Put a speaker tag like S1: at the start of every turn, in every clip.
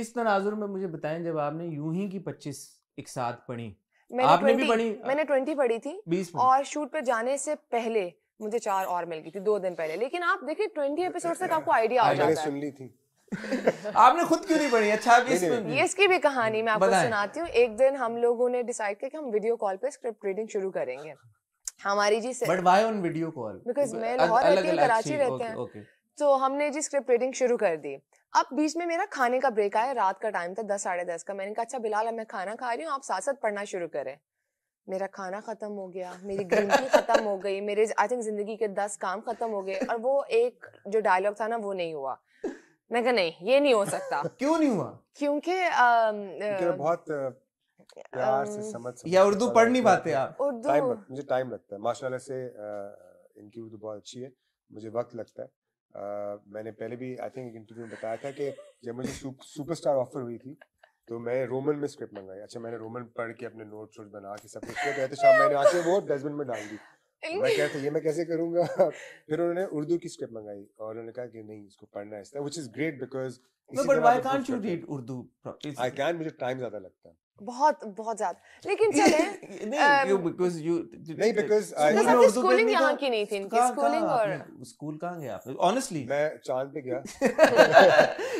S1: इस तनाजुर में मुझे बताएं जब आपने यूं ही की पच्चीस एक साथ पढ़ी मैंने आपने 20, भी पढ़ी मैंने
S2: ट्वेंटी पढ़ी थी बीस और शूट पे जाने से पहले मुझे चार और मिल गई थी दो दिन पहले लेकिन आप देखिए ट्वेंटी एपिसोड तक तो आपको आइडिया आ जाता है सुन
S1: ली थी आपने खुद क्यों नहीं पढ़ी अच्छा भी ये
S2: इसकी भी कहानी मैं आपको सुनाती हूँ एक दिन हम लोगों ने डिसाइड किया कि हम वीडियो कॉल पे स्क्रिप्ट रीडिंग शुरू करेंगे हमारी जी से but why
S1: on video call because मैं लाहौर रहती हूँ कराची रहते हैं
S2: तो हमने जी स्क्रिप्ट रीडिंग शुरू कर दी अब बीच में मेरा खाने का ब्रेक आया रात का टाइम था दस साढ़े दस का मैंने कहा अच्छा बिलाल मैं खाना खा रही हूँ आप साथ साथ पढ़ना शुरू करें मेरा खाना खत्म हो गया मेरी ग्रीन टी खत्म हो गई मेरे आई थिंक जिंदगी के दस काम खत्म हो गए और वो एक जो डायलॉग था ना वो नहीं हुआ मैं कहा नहीं ये नहीं हो सकता क्यों नहीं हुआ क्योंकि
S3: बहुत प्यार से समझ या उर्दू पढ़ नहीं पाते आप उर्दू मुझे टाइम लगता है माशाल्लाह से इनकी उर्दू बहुत अच्छी है मुझे वक्त लगता है मैंने पहले भी आई थिंक इंटरव्यू में बताया था कि जब मुझे सुपरस्टार ऑफर हुई थी तो मैं रोमन में स्क्रिप्ट मंगाई अच्छा मैंने रोमन पढ़ के अपने नोट्स वोट बना के सब कुछ किया कहते तो शाम मैंने आके वो डस्टबिन में डाल दी तो मैं कहता ये मैं कैसे करूंगा फिर उन्होंने उर्दू की स्क्रिप्ट मंगाई और उन्होंने कहा कि नहीं इसको पढ़ना है which is great because but why can't you read Urdu I can मुझे टाइम ज्यादा लगता है
S2: बहुत बहुत ज्यादा लेकिन चले नहीं
S1: बिकॉज़ यू नहीं बिकॉज़ आई स्कूलिंग यहां की नहीं थी इनकी स्कूलिंग और स्कूल कहां गए ऑनेस्टली मैं चांद पे गया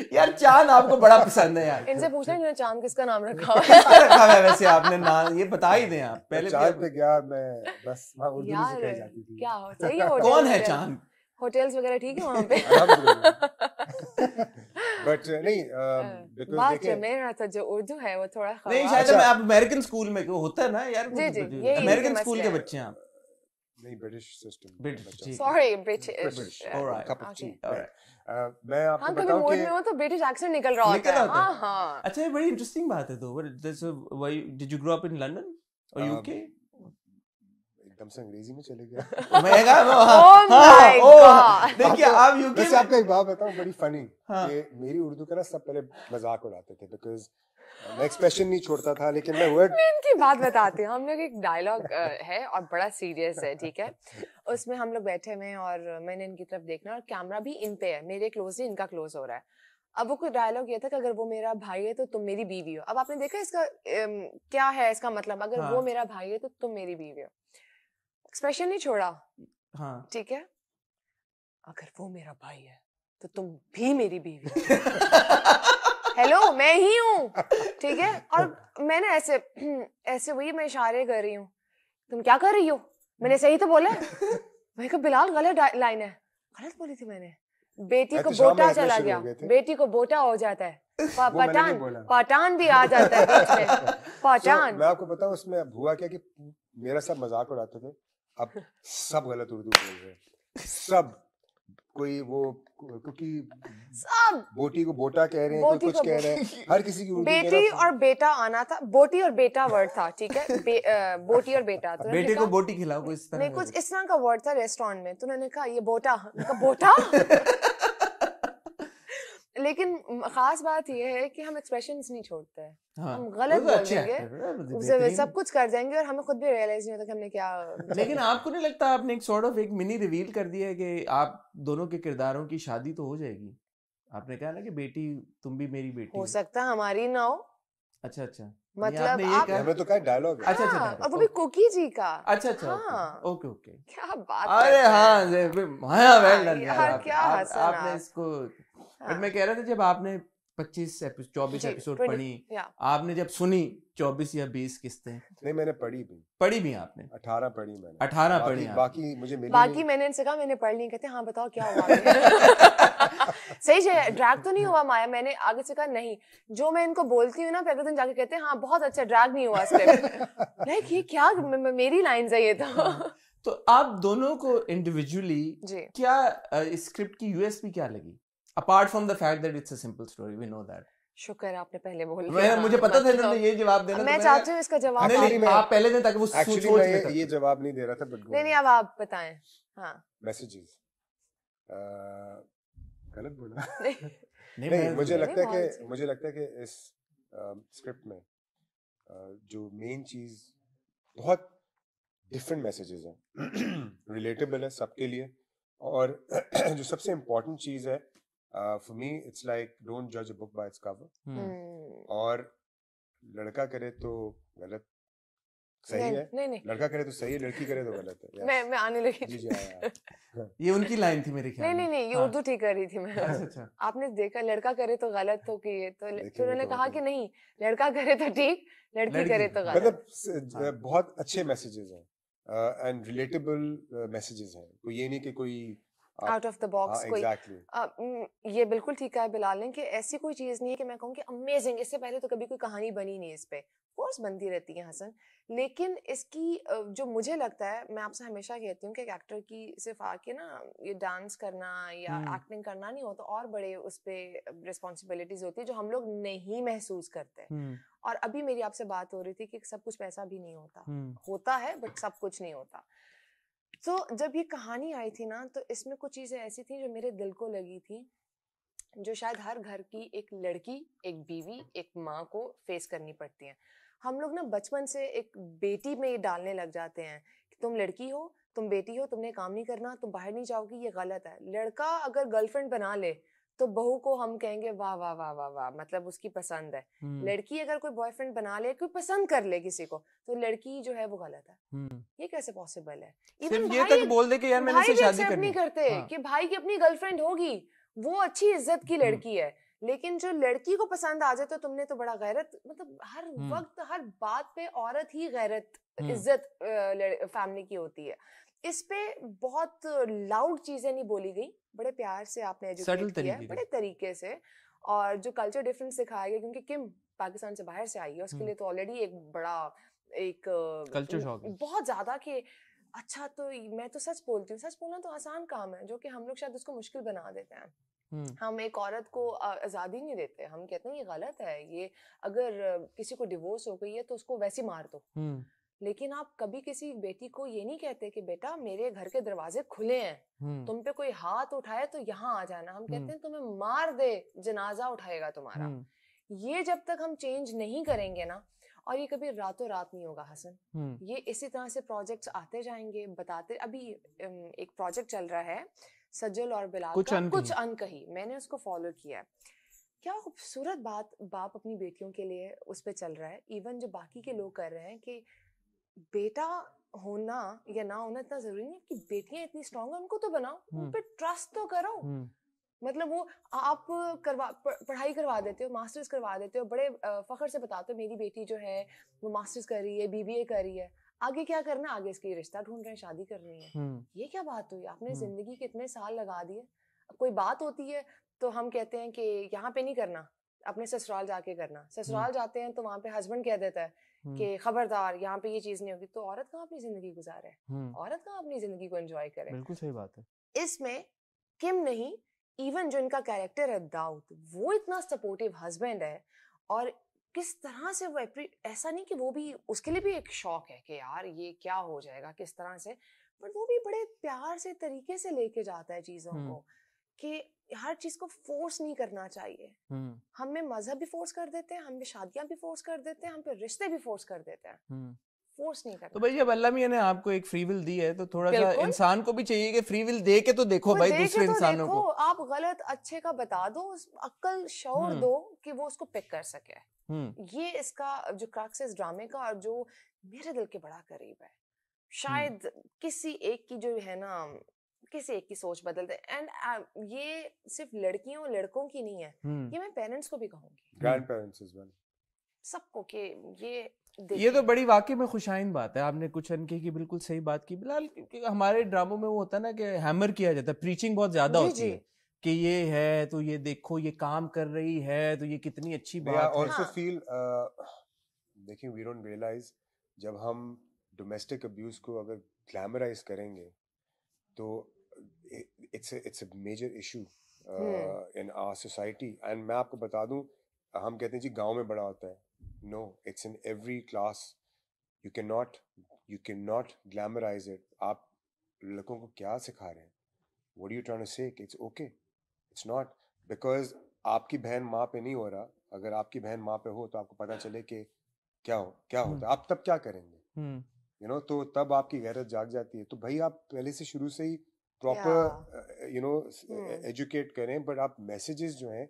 S1: यार चांद आपको बड़ा पसंद है यार इनसे
S2: पूछना चांद किसका नाम रखा है रखा हाँ, है
S1: वैसे आपने ना ये बता ही दें आप पहले
S2: चांद
S3: पे गया मैं बस वहां
S2: उर्दू में सिखाई जाती थी क्या हो सही है कौन है चांद होटल्स वगैरह ठीक है वहां पे
S3: बट uh, नहीं um, हाँ।
S2: बिकॉज देखिए मेरा तो जो उर्दू है वो थोड़ा नहीं
S1: शायद आप अमेरिकन स्कूल में होता है ना यार जी जी तो अमेरिकन स्कूल के बच्चे हैं आप नहीं British system sorry
S2: British alright cup of tea
S1: मैं आपको हाँ, बताऊं कि हो
S2: तो ब्रिटिश एक्सेंट निकल रहा होता है हां हां हाँ।
S1: अच्छा ये बड़ी इंटरेस्टिंग बात है तो why did you grow up in London और यूके एकदम से अंग्रेजी में चले गया
S3: बड़ी फनी हाँ। मेरी उर्दू का ना सब पहले मजाक उड़ाते थे बिकॉज़ मैं एक्सप्रेशन नहीं छोड़ता था लेकिन मैं वर्ड
S2: इनकी बात बताते हैं हम लोग एक डायलॉग है और बड़ा सीरियस है ठीक है उसमें हम लोग बैठे हुए हैं और मैंने इनकी तरफ देखना और कैमरा भी इन पे है मेरे क्लोज नहीं इनका क्लोज हो रहा है अब वो कोई डायलॉग ये था कि अगर वो मेरा भाई है तो तुम मेरी बीवी हो अब आपने देखा इसका क्या है इसका मतलब अगर हाँ। वो मेरा भाई है तो तुम मेरी बीवी हो एक्सप्रेशन नहीं छोड़ा हाँ ठीक है अगर वो मेरा भाई है तो तुम भी मेरी बीवी हेलो मैं ही हूँ ठीक है और मैं ना ऐसे ऐसे वही मैं इशारे कर रही हूँ तुम क्या कर रही हो मैंने सही तो बोला मैं कहा बिलाल गलत लाइन है गलत बोली थी मैंने बेटी को बोटा चला गया बेटी को बोटा हो जाता है पाटान पाटान भी आ जाता है पाटान मैं
S3: आपको बताऊं उसमें हुआ क्या कि मेरा सब मजाक उड़ाते थे अब सब गलत उर्दू बोल रहे हैं सब कोई वो क्योंकि सब बोटी को बोटा कह रहे हैं कोई कुछ कह रहे
S1: हैं हर किसी की बेटी
S2: और बेटा आना था बोटी और बेटा वर्ड था ठीक है बे, आ, बोटी और बेटा तो बेटे को
S1: बोटी खिलाओ कुछ नहीं कुछ इस
S2: तरह का वर्ड था रेस्टोरेंट में तो उन्होंने कहा ये बोटा बोटा लेकिन खास बात यह है कि हम एक्सप्रेशन नहीं छोड़ते हैं
S1: हाँ, हम गलत तो बोलेंगे तो सब
S2: कुछ कर जाएंगे और हमें खुद भी रियलाइज नहीं होता कि हमने क्या लेकिन
S1: आपको नहीं लगता आपने एक सॉर्ट ऑफ एक मिनी रिवील कर दिया है कि आप दोनों के किरदारों की शादी तो हो जाएगी आपने कहा ना कि बेटी तुम भी मेरी बेटी हो
S2: सकता हमारी ना हो
S1: अच्छा अच्छा मतलब आप हमें तो क्या डायलॉग है अच्छा अच्छा हाँ, और वो
S2: भी कुकी जी का अच्छा अच्छा ओके ओके हाँ। क्या बात
S1: अरे हाँ हाँ वेल डन यार हाँ, आपने इसको बट मैं हाँ। कह रहा था जब आपने पच्चीस चौबीस एपिसोड पढ़ी आपने जब सुनी चौबीस या बीस किस्तें नहीं मैंने पढ़ी भी पढ़ी भी आपने अठारह पढ़ी मैंने 18 पढ़ी बाकी मुझे मिली बाकी
S2: मैंने इनसे कहा मैंने पढ़ ली कहते हाँ बताओ क्या हुआ सही है ड्रैग तो नहीं हुआ माया मैंने आगे से कहा नहीं जो मैं इनको बोलती हूँ ना अगले दिन तो जाके कहते हाँ बहुत अच्छा ड्रैग नहीं हुआ स्क्रिप्ट लाइक क्या मेरी लाइन है ये तो
S1: तो आप दोनों को इंडिविजुअली क्या स्क्रिप्ट की यूएसपी क्या लगी apart from the fact that it's a simple story we know that
S2: शुक्र आपने पहले बोल दिया मुझे पता था इन्होंने तो ये जवाब देना मैं चाहती हूं इसका जवाब नहीं नहीं आप पहले दें ताकि वो
S1: सोच ले
S3: ये जवाब नहीं दे रहा था बट नहीं
S2: नहीं अब आप बताएं हां
S3: मैसेजेस uh, गलत बोला नहीं, नहीं मुझे लगता है कि मुझे लगता है कि इस स्क्रिप्ट um, में uh, जो मेन चीज बहुत डिफरेंट मैसेजेस हैं रिलेटेबल है सबके लिए और जो सबसे इम्पोर्टेंट चीज़ है for me it's like don't जज a book by its cover और लड़का करे तो गलत
S2: सही नहीं, है नहीं, नहीं.
S1: लड़का करे तो सही है लड़की करे तो गलत है मैं मैं
S2: आने लगी जी हाँ,
S1: हाँ, हाँ। ये उनकी लाइन थी मेरे ख्याल नहीं नहीं नहीं ये उर्दू ठीक
S2: कर रही थी मैं अच्छा, अच्छा। आपने देखा लड़का करे तो गलत तो की ये तो उन्होंने तो कहा कि नहीं लड़का करे तो ठीक लड़की करे तो, तो गलत
S3: मतलब बहुत अच्छे मैसेजेस हैं एंड रिलेटेबल मैसेजेस हैं कोई ये नहीं कि कोई आउट ऑफ द बॉक्स कोई exactly.
S2: आ, ये बिल्कुल ठीक है बिलाल ने कि ऐसी कोई चीज़ नहीं है कि मैं कहूँ कि अमेजिंग इससे पहले तो कभी कोई कहानी बनी नहीं इस पर कोर्स बनती रहती है हसन लेकिन इसकी जो मुझे लगता है मैं आपसे हमेशा कहती हूँ कि एक एक्टर की सिर्फ आके ना ये डांस करना या एक्टिंग हम्म। hmm. करना नहीं होता तो और बड़े उस पर रिस्पॉन्सिबिलिटीज होती है जो हम लोग नहीं महसूस करते hmm. और अभी मेरी आपसे बात हो रही थी कि सब कुछ पैसा भी नहीं होता hmm. होता है बट सब कुछ नहीं होता तो जब ये कहानी आई थी ना तो इसमें कुछ चीज़ें ऐसी थी जो मेरे दिल को लगी थी जो शायद हर घर की एक लड़की एक बीवी एक माँ को फेस करनी पड़ती हैं हम लोग ना बचपन से एक बेटी में ये डालने लग जाते हैं कि तुम लड़की हो तुम बेटी हो तुमने काम नहीं करना तुम बाहर नहीं जाओगी ये गलत है लड़का अगर गर्लफ्रेंड बना ले तो बहू को हम कहेंगे वाह वाह वाह वाह वाह मतलब उसकी पसंद है लड़की अगर कोई बॉयफ्रेंड बना ले कोई पसंद कर ले किसी को तो लड़की जो है वो गलत है ये कैसे पॉसिबल है इवन ये तक बोल दे कि यार मैंने शादी करनी नहीं करते हाँ। कि भाई की अपनी गर्लफ्रेंड होगी वो अच्छी इज्जत की लड़की है लेकिन जो लड़की को पसंद आ जाए तो तुमने तो बड़ा गैरत मतलब हर वक्त हर बात पे औरत ही गैरत इज्जत फैमिली की होती है इस पे बहुत लाउड चीजें नहीं बोली गई बड़े प्यार से आपने एजुकेट किया बड़े तरीके से और जो कल्चर डिफरेंस सिखाया गया क्योंकि किम पाकिस्तान से बाहर से आई है उसके हम्म। लिए तो ऑलरेडी एक बड़ा एक कल्चर शॉक बहुत ज्यादा कि अच्छा तो मैं तो सच बोलती हूँ सच बोलना तो आसान काम है जो कि हम लोग शायद उसको मुश्किल बना देते हैं हम्म। हम एक औरत को आज़ादी नहीं देते हम कहते हैं ये गलत है ये अगर किसी को डिवोर्स हो गई है तो उसको वैसे मार दो हम्म। लेकिन आप कभी किसी बेटी को ये नहीं कहते कि बेटा मेरे घर के दरवाजे खुले हैं तुम पे कोई हाथ उठाए तो यहाँ आ जाना हम कहते हैं तुम्हें मार दे जनाजा उठाएगा तुम्हारा ये जब तक हम चेंज नहीं करेंगे ना और ये कभी रातों रात नहीं होगा हसन ये इसी तरह से प्रोजेक्ट्स आते जाएंगे बताते अभी एक प्रोजेक्ट चल रहा है सज्जल और बिलाल कुछ अन कुछ अनकही मैंने उसको फॉलो किया है क्या खूबसूरत बात बाप अपनी बेटियों के लिए उस पर चल रहा है इवन जो बाकी के लोग कर रहे हैं कि बेटा होना या ना होना इतना जरूरी नहीं कि बेटियां इतनी स्ट्रांग है उनको तो बनाओ उन पर ट्रस्ट तो करो हम्म। मतलब वो आप करवा पढ़ाई करवा देते हो मास्टर्स करवा देते हो बड़े फखर से बताते हो मेरी बेटी जो है वो मास्टर्स कर रही है बीबीए कर रही है आगे क्या करना आगे इसके रिश्ता ढूंढ रहे हैं शादी कर रही है हम्म। ये क्या बात हुई आपने हम्म। जिंदगी के इतने साल लगा दिए कोई बात होती है तो हम कहते हैं कि यहाँ पे नहीं करना अपने ससुराल जाके करना ससुराल हम्म। जाते हैं तो वहाँ पे हस्बैंड कह देता है हम्म। कि खबरदार यहाँ पे ये चीज नहीं होगी तो औरत कहाँ अपनी जिंदगी गुजारे हम्म। औरत कहाँ अपनी जिंदगी को एंजॉय करे बिल्कुल सही बात है इसमें किम नहीं इवन जो इनका कैरेक्टर है दाऊद वो इतना सपोर्टिव हस्बैंड है और किस तरह से वो ऐसा नहीं कि वो भी उसके लिए भी एक शौक है कि यार ये क्या हो जाएगा किस तरह से बट वो भी बड़े प्यार से तरीके से लेके जाता है चीज़ों को कि हर चीज को फोर्स नहीं करना चाहिए हम में मजहब भी फोर्स कर देते हैं हम में शादियां भी फोर्स कर देते हैं हम पे रिश्ते भी फोर्स कर देते हैं फोर्स नहीं करना तो भाई
S1: जब अल्लाह मियाँ ने आपको एक फ्री विल दी है तो थोड़ा सा इंसान को भी चाहिए कि फ्री विल दे के तो देखो भाई दूसरे तो इंसानों को
S2: आप गलत अच्छे का बता दो अक्ल शोर दो कि वो उसको पिक कर सके ये इसका जो क्रक्स इस ड्रामे का और जो मेरे दिल के बड़ा करीब है शायद किसी एक की जो है ना किसी एक की सोच बदल दे एंड uh, um, ये सिर्फ लड़कियों और लड़कों की नहीं है hmm. ये मैं पेरेंट्स को भी कहूंगी
S1: ग्रैंड पेरेंट्स एज वेल
S2: सबको के ये ये तो बड़ी
S1: वाकई में खुशाइन बात है आपने कुछ अनके की बिल्कुल सही बात की बिलाल हमारे ड्रामों में वो होता है ना कि हैमर किया जाता है प्रीचिंग बहुत ज्यादा होती जी. है कि ये है तो ये देखो ये काम कर रही है तो ये कितनी अच्छी बात है आल्सो
S3: फील हाँ। uh, देखिए वी डोंट रियलाइज जब हम डोमेस्टिक अब्यूज को अगर ग्लैमराइज करेंगे तो it's it's a major issue in our society and मैं आपको बता दूं हम कहते हैं जी गांव में बड़ा होता है no it's in every class you can not you can not glamorize it आप लड़कों को क्या सिखा रहे हैं what you trying say it's okay it's not because आपकी बहन माँ पे नहीं हो रहा अगर आपकी बहन माँ पे हो तो आपको पता चले कि क्या हो क्या hmm. होता है आप तब क्या करेंगे यू hmm. नो तो तब आपकी गैरत जाग जाती है तो भाई आप पहले से शुरू से ही प्रॉपर यू नो एजुकेट करें बट आप मैसेजेस जो हैं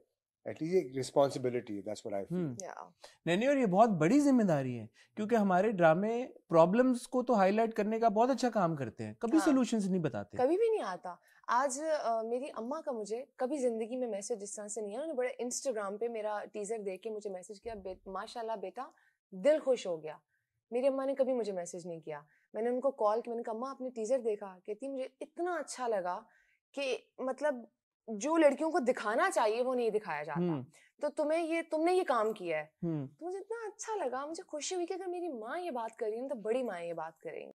S3: एटलीस्ट एक रिस्पॉन्सिबिलिटी दैट्स व्हाट
S1: आई नहीं और ये बहुत बड़ी जिम्मेदारी है क्योंकि हमारे ड्रामे प्रॉब्लम्स को तो हाईलाइट करने का बहुत अच्छा काम करते हैं कभी सोल्यूशन हाँ. नहीं बताते कभी
S2: भी नहीं आता आज uh, मेरी अम्मा का मुझे कभी जिंदगी में मैसेज इस तरह से नहीं आया बड़े इंस्टाग्राम पे मेरा टीजर देख के मुझे मैसेज किया बे, माशाल्लाह बेटा दिल खुश हो गया मेरी अम्मा ने कभी मुझे मैसेज नहीं किया मैंने उनको कॉल की मैंने कहा अम्मा आपने टीजर देखा कहती मुझे इतना अच्छा लगा कि मतलब जो लड़कियों को दिखाना चाहिए वो नहीं दिखाया जाता हम्म। तो तुम्हें ये तुमने ये काम किया है हम्म। तो मुझे इतना अच्छा लगा मुझे खुशी हुई कि अगर मेरी माँ ये बात कर रही है तो बड़ी माँ ये बात करेंगी